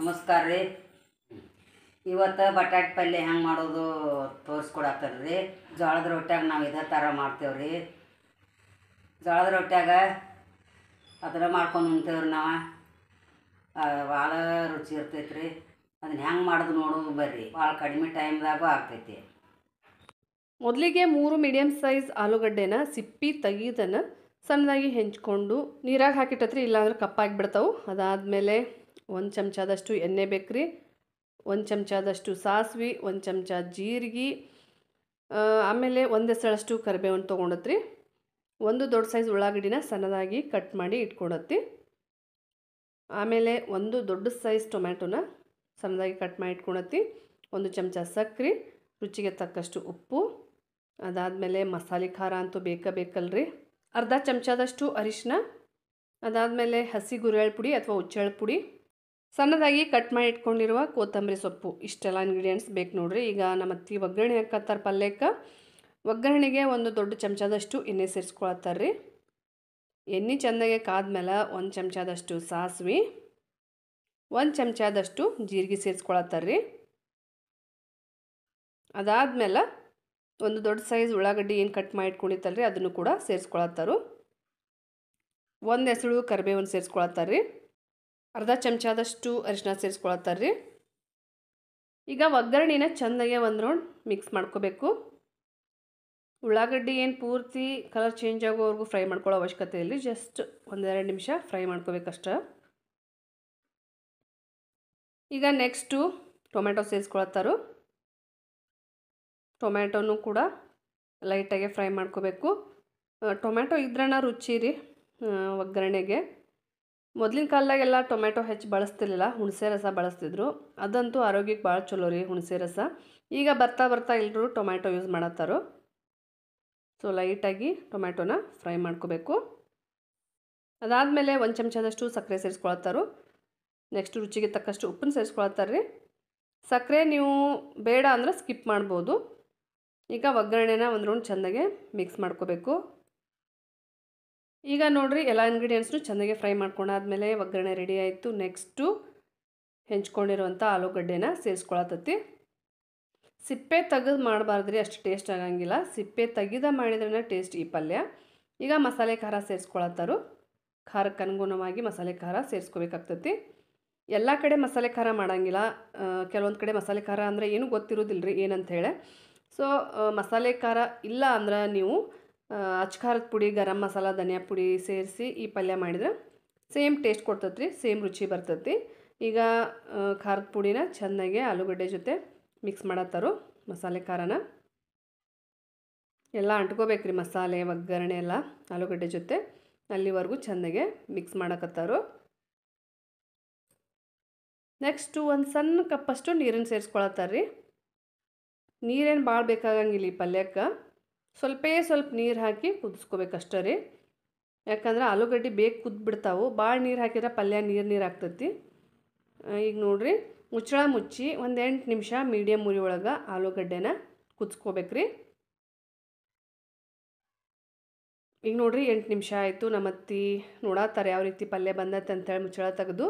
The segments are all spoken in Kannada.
ನಮಸ್ಕಾರ ರೀ ಇವತ್ತು ಬಟಾಟೆ ಪಲ್ಯ ಹೆಂಗೆ ಮಾಡೋದು ತೋರಿಸ್ಕೊಡತ್ತಾರ ರೀ ಜೋಳದ ರೊಟ್ಟಿಯಾಗ ನಾವು ಇದೇ ಥರ ಮಾಡ್ತೇವೆ ರೀ ಜೋಳದ ರೊಟ್ಟಿಯಾಗ ಅದರ ಮಾಡ್ಕೊಂಡು ಉಣ್ತೇವ್ರಿ ನಾವು ಭಾಳ ರುಚಿ ಇರ್ತೈತೆ ರೀ ಅದನ್ನ ಹೆಂಗೆ ಮಾಡೋದು ನೋಡೋದು ಬರ್ರಿ ಭಾಳ ಕಡಿಮೆ ಟೈಮ್ದಾಗೂ ಆಗ್ತೈತಿ ಮೊದಲಿಗೆ ಮೂರು ಮೀಡಿಯಮ್ ಸೈಜ್ ಆಲೂಗಡ್ಡೆನ ಸಿಪ್ಪಿ ತೆಗೆದನ್ನು ಸಣ್ಣದಾಗಿ ಹೆಂಚ್ಕೊಂಡು ನೀರಾಗಿ ಹಾಕಿಟ್ಟತ್ರಿ ಇಲ್ಲಾಂದ್ರೆ ಕಪ್ಪಾಗಿ ಬಿಡ್ತಾವೆ ಅದಾದಮೇಲೆ ಒಂದು ಚಮಚದಷ್ಟು ಎಣ್ಣೆ ಬೇಕು ರೀ ಒಂದು ಚಮಚದಷ್ಟು ಸಾಸಿವೆ ಒಂದು ಚಮಚ ಜೀರಿಗೆ ಆಮೇಲೆ ಒಂದೇ ಸಳಷ್ಟು ಕರಿಬೇವನ್ನು ತೊಗೊಂಡತ್ರಿ ಒಂದು ದೊಡ್ಡ ಸೈಜ್ ಉಳ್ಳಾಗಡ್ಡಿನ ಸಣ್ಣದಾಗಿ ಕಟ್ ಮಾಡಿ ಇಟ್ಕೊಡತ್ತಿ ಆಮೇಲೆ ಒಂದು ದೊಡ್ಡ ಸೈಜ್ ಟೊಮ್ಯಾಟೊನ ಸಣ್ಣದಾಗಿ ಕಟ್ ಮಾಡಿ ಇಟ್ಕೊಳತ್ತಿ ಒಂದು ಚಮಚ ಸಕ್ಕರೆ ರುಚಿಗೆ ತಕ್ಕಷ್ಟು ಉಪ್ಪು ಅದಾದಮೇಲೆ ಮಸಾಲೆ ಖಾರ ಅಂತೂ ಬೇಕೇ ಬೇಕಲ್ರಿ ಅರ್ಧ ಚಮಚದಷ್ಟು ಅರಿಶಿನ ಅದಾದಮೇಲೆ ಹಸಿ ಗುರೆಳ್ ಪುಡಿ ಅಥವಾ ಉಚ್ಚಳ ಪುಡಿ ಸಣ್ಣದಾಗಿ ಕಟ್ ಮಾಡಿ ಇಟ್ಕೊಂಡಿರುವ ಕೊತ್ತಂಬರಿ ಸೊಪ್ಪು ಇಷ್ಟೆಲ್ಲ ಇಂಗ್ರೀಡಿಯೆಂಟ್ಸ್ ಬೇಕು ನೋಡ್ರಿ ಈಗ ನಮ್ಮ ಅತ್ತಿ ಒಗ್ಗರಣೆ ಹಾಕತ್ತಾರ ಪಲ್ಯಕ್ಕೆ ಒಗ್ಗರಣೆಗೆ ಒಂದು ದೊಡ್ಡ ಚಮಚದಷ್ಟು ಎಣ್ಣೆ ಸೇರಿಸ್ಕೊಳತ್ತಾರ್ರಿ ಎಣ್ಣೆ ಚೆಂದಾಗೆ ಕಾದ್ಮೇಲೆ ಒಂದು ಚಮಚದಷ್ಟು ಸಾಸಿವೆ ಒಂದು ಚಮಚದಷ್ಟು ಜೀರಿಗೆ ಸೇರಿಸ್ಕೊಳತ್ತಾರ್ರಿ ಅದಾದಮೇಲೆ ಒಂದು ದೊಡ್ಡ ಸೈಜ್ ಉಳ್ಳಾಗಡ್ಡಿ ಏನು ಕಟ್ ಮಾಡಿ ಇಟ್ಕೊಂಡಿತ್ತಲ್ರಿ ಅದನ್ನು ಕೂಡ ಸೇರಿಸ್ಕೊಳತ್ತಾರು ಒಂದು ಹೆಸಳು ಕರಿಬೇವನ್ನು ಸೇರಿಸ್ಕೊಳತ್ತಾರ್ರಿ ಅರ್ಧ ಚಮಚದಷ್ಟು ಅರಿಶಿನ ಸೇರಿಸ್ಕೊಳತ್ತಾರ ರೀ ಈಗ ಒಗ್ಗರಣೆನ ಚೆಂದಾಗೆ ಒಂದು ರೌಂಡ್ ಮಿಕ್ಸ್ ಮಾಡ್ಕೋಬೇಕು ಉಳ್ಳಾಗಡ್ಡಿ ಏನು ಪೂರ್ತಿ ಕಲರ್ ಚೇಂಜ್ ಆಗೋವರೆಗೂ ಫ್ರೈ ಮಾಡ್ಕೊಳ್ಳೋ ಅವಶ್ಯಕತೆ ಇಲ್ಲ ಜಸ್ಟ್ ಒಂದೆರಡು ನಿಮಿಷ ಫ್ರೈ ಮಾಡ್ಕೋಬೇಕಷ್ಟ ಈಗ ನೆಕ್ಸ್ಟು ಟೊಮೆಟೊ ಸೇರಿಸ್ಕೊಳತ್ತಾರು ಟೊಮ್ಯಾಟೊನು ಕೂಡ ಲೈಟಾಗೆ ಫ್ರೈ ಮಾಡ್ಕೋಬೇಕು ಟೊಮ್ಯಾಟೊ ಇದ್ರನ ರುಚಿ ರೀ ಒಗ್ಗರಣೆಗೆ ಮೊದಲಿನ ಕಾಲದಾಗೆಲ್ಲ ಟೊಮೆಟೊ ಹೆಚ್ಚು ಬಳಸ್ತಿರ್ಲಿಲ್ಲ ಹುಣಸೆ ರಸ ಬಳಸ್ತಿದ್ರು ಅದಂತೂ ಆರೋಗ್ಯಕ್ಕೆ ಭಾಳ ಚಲೋ ರೀ ಹುಣಸೆ ರಸ ಈಗ ಬರ್ತಾ ಬರ್ತಾ ಎಲ್ಲರೂ ಟೊಮ್ಯಾಟೊ ಯೂಸ್ ಮಾಡತ್ತಾರೋ ಸೊ ಲೈಟಾಗಿ ಟೊಮ್ಯಾಟೋನ ಫ್ರೈ ಮಾಡ್ಕೋಬೇಕು ಅದಾದಮೇಲೆ ಒಂದು ಚಮಚದಷ್ಟು ಸಕ್ಕರೆ ಸೇರಿಸ್ಕೊಳತ್ತಾರೋ ನೆಕ್ಸ್ಟ್ ರುಚಿಗೆ ತಕ್ಕಷ್ಟು ಉಪ್ಪನ್ನು ಸೇರಿಸ್ಕೊಳತ್ತಾರ್ರಿ ಸಕ್ಕರೆ ನೀವು ಬೇಡ ಅಂದರೆ ಸ್ಕಿಪ್ ಮಾಡ್ಬೋದು ಈಗ ಒಗ್ಗರಣೆನ ಒಂದು ರೌಂಡ್ ಚೆಂದಾಗೆ ಮಿಕ್ಸ್ ಮಾಡ್ಕೋಬೇಕು ಈಗ ನೋಡಿರಿ ಎಲ್ಲ ಇಂಗ್ರೀಡಿಯೆಂಟ್ಸ್ನು ಚೆನ್ನಾಗಿ ಫ್ರೈ ಮಾಡ್ಕೊಂಡಾದ್ಮೇಲೆ ಒಗ್ಗರಣೆ ರೆಡಿ ಆಯಿತು ನೆಕ್ಸ್ಟು ಹೆಂಚ್ಕೊಂಡಿರುವಂಥ ಆಲೂಗಡ್ಡೆನ ಸೇರಿಸ್ಕೊಳತತ್ತಿ ಸಿಪ್ಪೆ ತೆಗೆದು ಮಾಡಬಾರ್ದ್ರಿ ಅಷ್ಟು ಟೇಸ್ಟ್ ಆಗಂಗಿಲ್ಲ ಸಿಪ್ಪೆ ತೆಗೆದ ಮಾಡಿದ್ರೇ ಟೇಸ್ಟ್ ಈ ಪಲ್ಯ ಈಗ ಮಸಾಲೆ ಖಾರ ಸೇರಿಸ್ಕೊಳತ್ತಾರು ಖಾರಕ್ಕೆ ಅನುಗುಣವಾಗಿ ಮಸಾಲೆ ಖಾರ ಸೇರಿಸ್ಕೋಬೇಕಾಗ್ತತಿ ಎಲ್ಲ ಕಡೆ ಮಸಾಲೆ ಖಾರ ಮಾಡೋಂಗಿಲ್ಲ ಕೆಲವೊಂದು ಕಡೆ ಮಸಾಲೆ ಖಾರ ಅಂದರೆ ಏನೂ ಗೊತ್ತಿರೋದಿಲ್ಲ ರೀ ಏನಂತ ಹೇಳಿ ಸೊ ಮಸಾಲೆ ಖಾರ ಇಲ್ಲ ಅಂದ್ರೆ ನೀವು ಖಾರದ ಪುಡಿ ಗರಂ ಮಸಾಲ ಧನಿಯಾ ಪುಡಿ ಸೇರಿಸಿ ಈ ಪಲ್ಯ ಮಾಡಿದ್ರೆ ಸೇಮ್ ಟೇಸ್ಟ್ ಕೊಡ್ತತ್ರಿ ಸೇಮ್ ರುಚಿ ಬರ್ತತಿ ಈಗ ಖಾರದ ಪುಡಿನ ಚೆನ್ನಾಗಿ ಆಲೂಗಡ್ಡೆ ಜೊತೆ ಮಿಕ್ಸ್ ಮಾಡತ್ತಾರು ಮಸಾಲೆ ಖಾರನ ಎಲ್ಲ ಅಂಟ್ಕೋಬೇಕ್ರಿ ಮಸಾಲೆ ಒಗ್ಗರಣೆ ಎಲ್ಲ ಆಲೂಗಡ್ಡೆ ಜೊತೆ ಅಲ್ಲಿವರೆಗೂ ಚೆನ್ನಾಗೆ ಮಿಕ್ಸ್ ಮಾಡಕತ್ತಾರು ನೆಕ್ಸ್ಟು ಒಂದು ಸಣ್ಣ ಕಪ್ಪಷ್ಟು ನೀರನ್ನು ಸೇರಿಸ್ಕೊಳತ್ತಾರ್ರಿ ನೀರೇನು ಭಾಳ ಬೇಕಾಗಂಗಿಲ್ಲ ಈ ಪಲ್ಯಕ್ಕೆ ಸ್ವಲ್ಪೇ ಸ್ವಲ್ಪ ನೀರು ಹಾಕಿ ಅಷ್ಟೇ ರೀ ಯಾಕಂದ್ರೆ ಆಲೂಗಡ್ಡೆ ಬೇಗ ಕುದ್ದುಬಿಡ್ತಾವೆ ಭಾಳ ನೀರು ಹಾಕಿದ್ರೆ ಪಲ್ಯ ನೀರು ನೀರು ಆಗ್ತೈತಿ ಈಗ ನೋಡಿರಿ ಮುಚ್ಚಳ ಮುಚ್ಚಿ ಒಂದು ಎಂಟು ನಿಮಿಷ ಮೀಡಿಯಮ್ ಉರಿ ಒಳಗೆ ಆಲೂಗಡ್ಡೆನ ಕುದಿಸ್ಕೋಬೇಕ್ರಿ ಈಗ ನೋಡಿರಿ ಎಂಟು ನಿಮಿಷ ಆಯಿತು ನಮ್ಮತ್ತಿ ನೋಡತ್ತಾರೆ ಯಾವ ರೀತಿ ಪಲ್ಯ ಬಂದತ್ತೆ ಅಂತೇಳಿ ಮುಚ್ಚಳ ತೆಗೆದು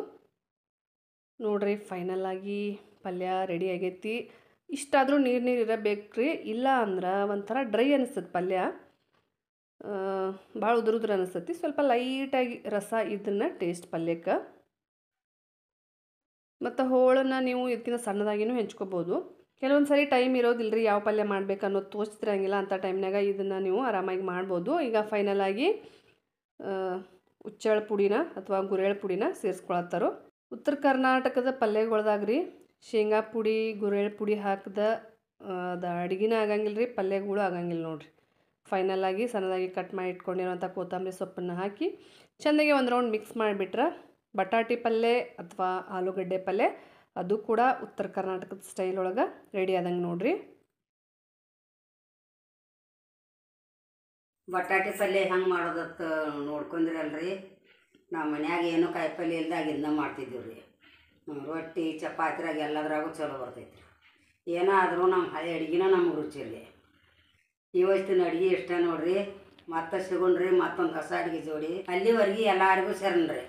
ನೋಡಿರಿ ಫೈನಲ್ ಆಗಿ ಪಲ್ಯ ರೆಡಿ ಆಗೈತಿ ಇಷ್ಟಾದರೂ ನೀರು ನೀರು ಇರಬೇಕು ರೀ ಇಲ್ಲ ಅಂದ್ರೆ ಒಂಥರ ಡ್ರೈ ಅನಿಸ್ತದೆ ಪಲ್ಯ ಭಾಳ ಉದುರುದ್ರ ಅನಿಸ್ತತಿ ಸ್ವಲ್ಪ ಲೈಟಾಗಿ ರಸ ಇದನ್ನು ಟೇಸ್ಟ್ ಪಲ್ಯಕ್ಕೆ ಮತ್ತು ಹೋಳನ್ನು ನೀವು ಇದಕ್ಕಿಂತ ಸಣ್ಣದಾಗಿನೂ ಹೆಂಚ್ಕೋಬೋದು ಕೆಲವೊಂದು ಸರಿ ಟೈಮ್ ಇರೋದಿಲ್ಲ ರೀ ಯಾವ ಪಲ್ಯ ಮಾಡಬೇಕು ಅನ್ನೋದು ತೋಚ್ತಿರಂಗಿಲ್ಲ ಅಂಥ ಟೈಮ್ನಾಗ ಇದನ್ನು ನೀವು ಆರಾಮಾಗಿ ಮಾಡ್ಬೋದು ಈಗ ಫೈನಲ್ ಆಗಿ ಉಚ್ಚಳ ಪುಡಿನ ಅಥವಾ ಗುರೇಳ ಪುಡಿನ ಸೇರಿಸ್ಕೊಳತ್ತಾರೋ ಉತ್ತರ ಕರ್ನಾಟಕದ ಪಲ್ಯಗಳ್ದಾಗ್ರಿ ಶೇಂಗಾ ಪುಡಿ ಗುರೆಳ್ಳು ಪುಡಿ ಹಾಕಿದ ಅದು ಅಡುಗೆನೇ ಆಗಂಗಿಲ್ಲ ರೀ ಪಲ್ಯಗಳು ಆಗಂಗಿಲ್ಲ ನೋಡಿರಿ ಫೈನಲಾಗಿ ಸಣ್ಣದಾಗಿ ಕಟ್ ಮಾಡಿ ಇಟ್ಕೊಂಡಿರೋಂಥ ಕೊತ್ತಂಬರಿ ಸೊಪ್ಪನ್ನು ಹಾಕಿ ಚೆನ್ನಾಗಿ ಒಂದು ರೌಂಡ್ ಮಿಕ್ಸ್ ಮಾಡಿಬಿಟ್ರೆ ಬಟಾಟಿ ಪಲ್ಯ ಅಥವಾ ಆಲೂಗಡ್ಡೆ ಪಲ್ಯ ಅದು ಕೂಡ ಉತ್ತರ ಕರ್ನಾಟಕದ ಸ್ಟೈಲ್ ಒಳಗೆ ರೆಡಿ ಆದಂಗೆ ನೋಡಿರಿ ಬಟಾಟಿ ಪಲ್ಯ ಹೆಂಗೆ ಮಾಡೋದಕ್ಕೆ ನೋಡ್ಕೊಂಡಿರಲ್ರಿ ನಾವು ಮನ್ಯಾಗ ಏನೋ ಕಾಯಿ ಪಲ್ಯ ಇಲ್ದಾಗ ಇದನ್ನ ಮಾಡ್ತಿದ್ದೀವಿ ರೀ ರೊಟ್ಟಿ ಚಪಾತಿರಾಗ ಎಲ್ಲದ್ರಾಗು ಚಲೋ ಬರ್ತೈತಿ ಏನೋ ಆದರೂ ನಮ್ಮ ಹಳೆ ಅಡುಗೆನೂ ನಮ್ಗೆ ರುಚಿರಿ ಇವತ್ತಿನ ಅಡುಗೆ ಇಷ್ಟ ನೋಡ್ರಿ ಮತ್ತೆ ಸಿಗೊಂಡ್ರಿ ಮತ್ತೊಂದು ಹೊಸ ಅಡುಗೆ ಜೋಡಿ ಅಲ್ಲಿವರೆಗೆ ಎಲ್ಲರಿಗೂ ಸೇರಣ್ರಿ